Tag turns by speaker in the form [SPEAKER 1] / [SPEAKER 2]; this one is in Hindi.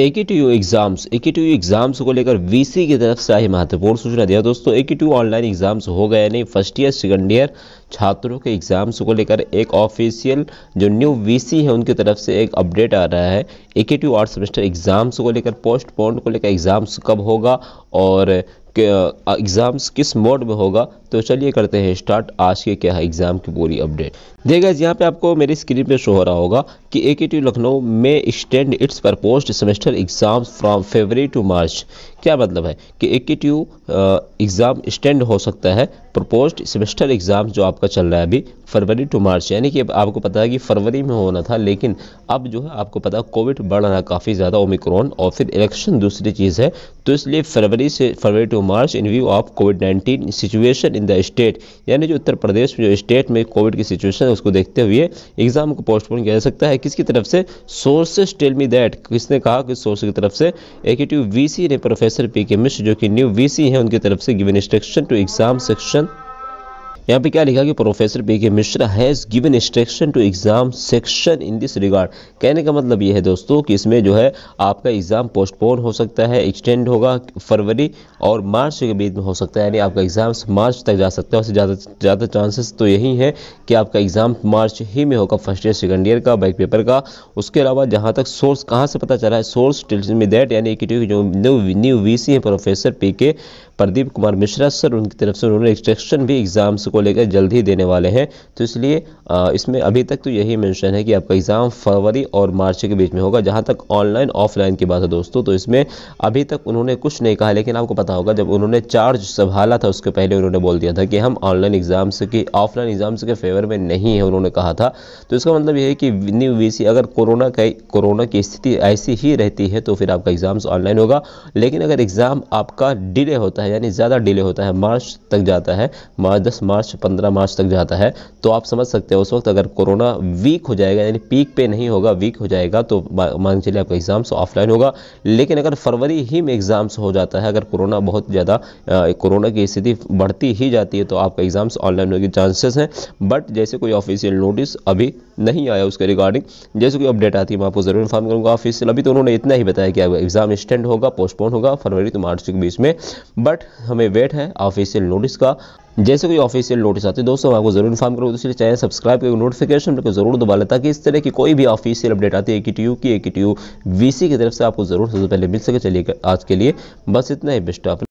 [SPEAKER 1] ए के टी यू एग्ज़ाम्स ए के टी यू एग्ज़ाम्स को लेकर वीसी की तरफ से आई महत्वपूर्ण सूचना दिया दोस्तों ए के टी ऑनलाइन एग्ज़ाम्स हो गए नहीं फर्स्ट ईयर सेकंड ईयर छात्रों के एग्ज़ाम्स को लेकर एक ऑफिशियल जो न्यू वीसी है उनकी तरफ से एक अपडेट आ रहा है ए के टी आर्ट सेमेस्टर एग्ज़ाम्स को लेकर पोस्टपोन को लेकर एग्ज़ाम्स कब होगा और एग्ज़ाम्स किस मोड में होगा तो चलिए करते हैं स्टार्ट आज के क्या है एग्ज़ाम की पूरी अपडेट देखा यहाँ पे आपको मेरी स्क्रीन पे शो हो रहा होगा कि ए लखनऊ में स्टैंड इट्स पर post semester exam from February to March क्या मतलब है कि ए एग्ज़ाम स्टैंड हो सकता है प्रपोज्ड सेमेस्टर एग्ज़ाम जो आपका चल रहा है अभी फरवरी टू मार्च यानी कि आपको पता है कि फरवरी में होना था लेकिन अब जो है आपको पता है कोविड बढ़ रहा है काफ़ी ज़्यादा ओमिक्रॉन और फिर इलेक्शन दूसरी चीज़ है तो इसलिए फरवरी से February to March in view of COVID nineteen situation in the state यानी जो उत्तर प्रदेश में जो स्टेट में कोविड की सिचुएशन है उसको देखते हुए एग्ज़ाम को पोस्टपोन किया जा सकता है किसकी तरफ से सोर्सेस टेल मी दैट किसने कहा कि सोर्स की तरफ से एकेटिव वीसी ने प्रोफेसर पी के मिश्र जो कि न्यू वी हैं उनकी तरफ से given instruction to exam section यहाँ पे क्या लिखा कि professor P K Mishra has given instruction to exam section in this regard कहने का मतलब ये है दोस्तों कि इसमें जो है आपका एग्ज़ाम पोस्टपोन हो सकता है एक्सटेंड होगा फरवरी और मार्च के बीच में हो सकता है यानी आपका एग्ज़ाम मार्च तक जा सकता है उससे ज़्यादा ज़्यादा चांसेस तो यही है कि आपका एग्ज़ाम मार्च ही में होगा फर्स्ट ईयर सेकेंड ईयर का बैक पेपर का उसके अलावा जहाँ तक सोर्स कहाँ से पता चला है सोर्स टेल्स मी दैट यानी कि जो न्यू न्यू वी सी हैं प्रोफेसर पी के प्रदीप कुमार मिश्रा सर उनकी तरफ से उन्होंने एक्सट्रैक्शन भी एग्ज़ाम्स को लेकर जल्द ही देने वाले हैं तो इसलिए इसमें अभी तक तो यही मेंशन है कि आपका एग्ज़ाम फरवरी और मार्च के बीच में होगा जहां तक ऑनलाइन ऑफलाइन की बात है दोस्तों तो इसमें अभी तक उन्होंने कुछ नहीं कहा लेकिन आपको पता होगा जब उन्होंने चार्ज संभाला था उसके पहले उन्होंने बोल दिया था कि हम ऑनलाइन एग्ज़ाम्स की ऑफलाइन एग्ज़ाम्स के फेवर में नहीं है उन्होंने कहा था तो इसका मतलब यह है कि न्यू वी अगर कोरोना का कोरोना की स्थिति ऐसी ही रहती है तो फिर आपका एग्ज़ाम्स ऑनलाइन होगा लेकिन अगर एग्ज़ाम आपका डिले होता है यानी ज़्यादा डिले होता है मार्च तक जाता है मार्च दस मार्च पंद्रह मार्च तक जाता है तो आप समझ सकते हैं उस वक्त अगर कोरोना वीक हो जाएगा यानी पीक पे नहीं होगा वीक हो जाएगा तो मान चलिए आपका एग्ज़ाम्स ऑफलाइन होगा लेकिन अगर फरवरी ही में एग्ज़ाम्स हो जाता है अगर कोरोना बहुत ज़्यादा कोरोना की स्थिति बढ़ती ही जाती है तो आपका एग्ज़ाम्स ऑनलाइन होने के चांसेस हैं बट जैसे कोई ऑफिशियल नोटिस अभी नहीं आया उसके रिगार्डिंग जैसे कोई अपडेट आती है मैं आपको ज़रूर इन्फॉर्म करूँगा ऑफिशियल अभी तो उन्होंने इतना ही बताया कि एग्ज़ाम स्टैंड होगा पोस्टपोन होगा फरवरी तो मार्च के बीच में बट बट हमें वेट है ऑफिशियल नोटिस का जैसे कोई ऑफिशियल नोटिस आते हैं दोस्तों मैं आपको जरूर इन्फॉर्म करूँ दूसरे चैनल सब्सक्राइब करके नोटिफिकेशन को जरूर दबा लें ताकि इस तरह की कोई भी ऑफिशियल अपडेट आती है ए की टी यू की ए की की तरफ से आपको जरूर सबसे पहले मिल सके चलिए आज के लिए बस इतना ही बेस्ट